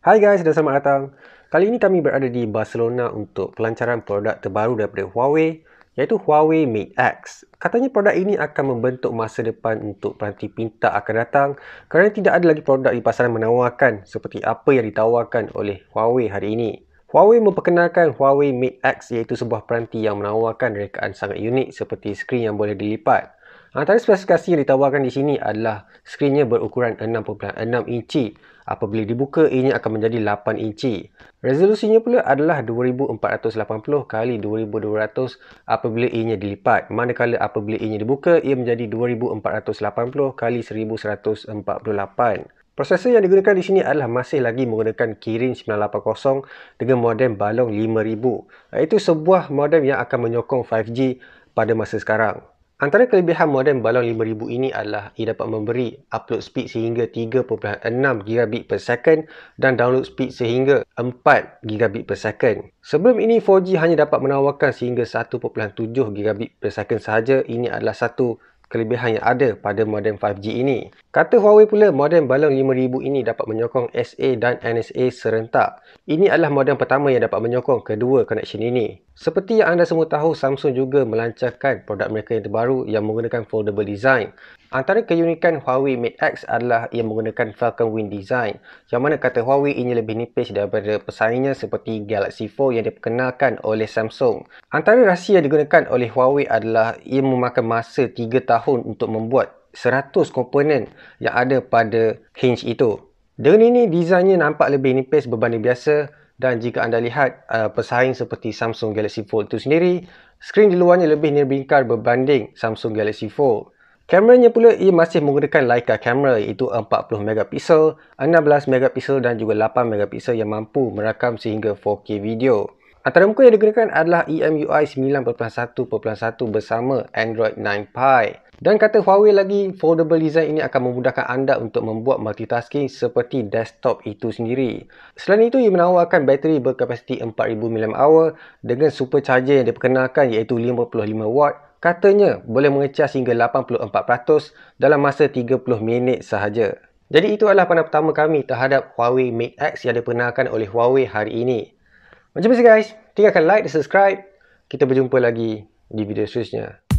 Hai guys dan selamat datang. Kali ini kami berada di Barcelona untuk pelancaran produk terbaru daripada Huawei iaitu Huawei Mate X. Katanya produk ini akan membentuk masa depan untuk peranti pintar akan datang kerana tidak ada lagi produk di pasaran menawarkan seperti apa yang ditawarkan oleh Huawei hari ini. Huawei memperkenalkan Huawei Mate X iaitu sebuah peranti yang menawarkan rekaan sangat unik seperti skrin yang boleh dilipat. Antara ah, spesifikasi yang ditawarkan di sini adalah skrinnya berukuran 6.6 inci. Apabila dibuka, ini akan menjadi 8 inci. Resolusinya pula adalah 2480 kali 2200 apabila ianya dilipat. Manakala apabila ianya dibuka, ia menjadi 2480 kali 1148. Prosesor yang digunakan di sini adalah masih lagi menggunakan Kirin 980 dengan modem balong 5000. Ah, itu sebuah modem yang akan menyokong 5G pada masa sekarang. Antara kelebihan modem balong 5000 ini adalah ia dapat memberi upload speed sehingga 3.6 gigabit per second dan download speed sehingga 4 gigabit per second. Sebelum ini 4G hanya dapat menawarkan sehingga 1.7 gigabit per second sahaja. Ini adalah satu kelebihan yang ada pada modem 5G ini. Kata Huawei pula, modem balong 5000 ini dapat menyokong SA dan NSA serentak. Ini adalah modem pertama yang dapat menyokong kedua connection ini. Seperti yang anda semua tahu, Samsung juga melancarkan produk mereka yang terbaru yang menggunakan foldable design. Antara keunikan Huawei Mate X adalah ia menggunakan Falcon Wing design yang mana kata Huawei ini lebih nipis daripada pesaingnya seperti Galaxy Fold yang diperkenalkan oleh Samsung. Antara rahsia yang digunakan oleh Huawei adalah ia memakan masa 3 tahun untuk membuat 100 komponen yang ada pada hinge itu. Dengan ini, desainnya nampak lebih nipis berbanding biasa dan jika anda lihat uh, pesaing seperti Samsung Galaxy Fold itu sendiri, skrin di luarnya lebih nirbingkar berbanding Samsung Galaxy Fold. Kameranya pula ia masih menggunakan Leica kamera iaitu 40 megapiksel, 16 megapiksel dan juga 8 megapiksel yang mampu merakam sehingga 4K video. Antara muka yang digunakan adalah e EMUI 9.1.1 bersama Android 9 Pie. Dan kata Huawei lagi, foldable design ini akan memudahkan anda untuk membuat multitasking seperti desktop itu sendiri. Selain itu, ia menawarkan bateri berkapasiti 4000 mAh dengan supercharger yang diperkenalkan iaitu 55W katanya boleh mengecas hingga 84% dalam masa 30 minit sahaja. Jadi itu adalah pandangan pertama kami terhadap Huawei Mate X yang diperkenalkan oleh Huawei hari ini. Macam biasa guys, tinggalkan like dan subscribe. Kita berjumpa lagi di video seterusnya.